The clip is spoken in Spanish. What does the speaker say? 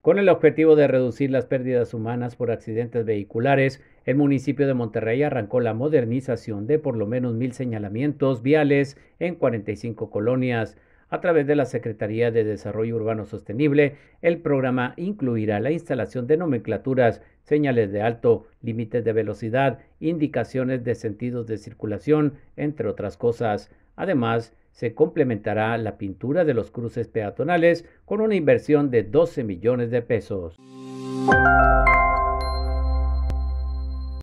Con el objetivo de reducir las pérdidas humanas por accidentes vehiculares, el municipio de Monterrey arrancó la modernización de por lo menos mil señalamientos viales en 45 colonias. A través de la Secretaría de Desarrollo Urbano Sostenible, el programa incluirá la instalación de nomenclaturas, señales de alto, límites de velocidad, indicaciones de sentidos de circulación, entre otras cosas. Además, se complementará la pintura de los cruces peatonales con una inversión de 12 millones de pesos.